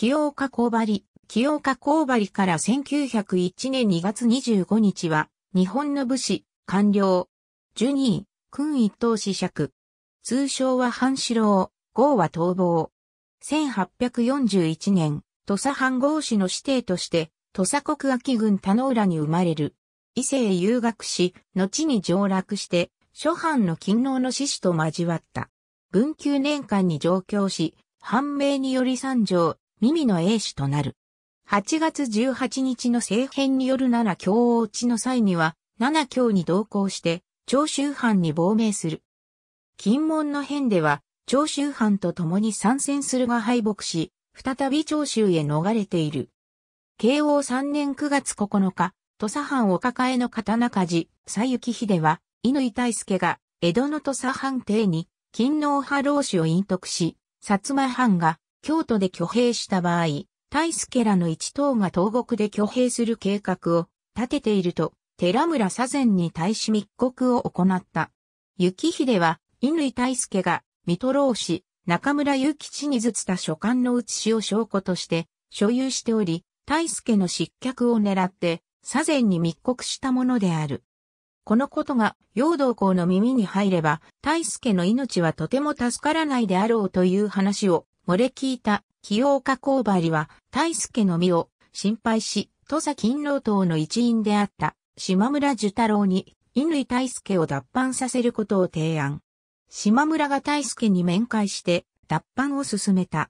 清岡香張、清岡香張から1901年2月25日は、日本の武士、官僚、ジュニー、君一等子爵。通称は半四郎、号は逃亡。1841年、土佐藩号士の指定として、土佐国秋郡田野浦に生まれる。伊勢へ遊学し、後に上落して、諸藩の勤労の志士と交わった。文久年間に上京し、判明により三条、耳の英主となる。8月18日の政変による七強落ちの際には、七教に同行して、長州藩に亡命する。金門の変では、長州藩と共に参戦するが敗北し、再び長州へ逃れている。慶応3年9月9日、土佐藩お抱えの刀鍛冶、佐幸秀は、井大輔が、江戸の土佐藩邸に、勤皇派老子を隠匿し、薩摩藩が、京都で挙兵した場合、大助らの一党が東国で挙兵する計画を立てていると、寺村左前に対し密告を行った。雪秀は、乾大助が、水戸老氏、中村祐吉にずつた書簡の写しを証拠として所有しており、大助の失脚を狙って、左前に密告したものである。このことが、陽道公の耳に入れば、大助の命はとても助からないであろうという話を、漏れ聞いた清岡工張は大助の身を心配し、土佐勤労党の一員であった島村寿太郎に乾大助を脱藩させることを提案。島村が大助に面会して脱藩を進めた。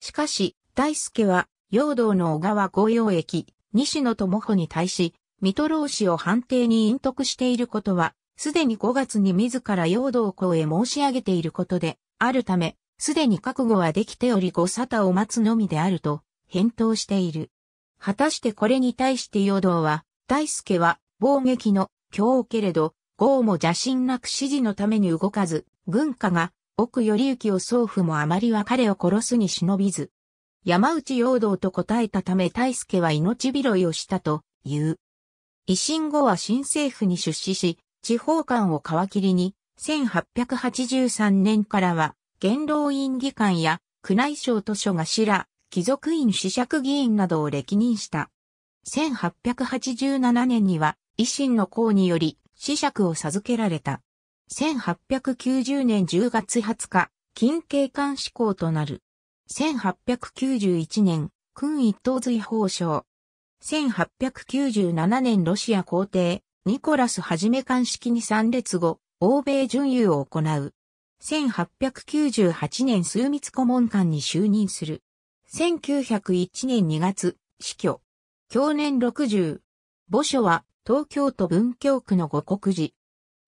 しかし、大助は、陽道の小川御用駅、西野智穂に対し、水戸老氏を判定に隠匿していることは、すでに5月に自ら陽道校へ申し上げていることで、あるため、すでに覚悟はできておりご沙汰を待つのみであると、返答している。果たしてこれに対して与道は、大助は、暴撃の、今日けれど、豪も邪心なく指示のために動かず、軍家が、奥頼行を宗父もあまりは彼を殺すに忍びず。山内陽道と答えたため大助は命拾いをしたと、言う。維新後は新政府に出資し、地方官を皮切りに、1883年からは、元老院議官や宮内省図書がしら、貴族院子爵議員などを歴任した。1887年には維新の公により子爵を授けられた。1890年10月20日、近景官志向となる。1891年、君一等随法相。1897年ロシア皇帝、ニコラスはじめ官式に参列後、欧米巡遊を行う。1898年数密顧問官に就任する。1901年2月、死去。去年60。墓所は東京都文京区の五国寺。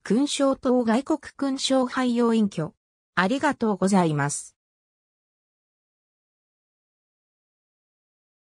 勲章等外国勲章廃用隠居。ありがとうございます。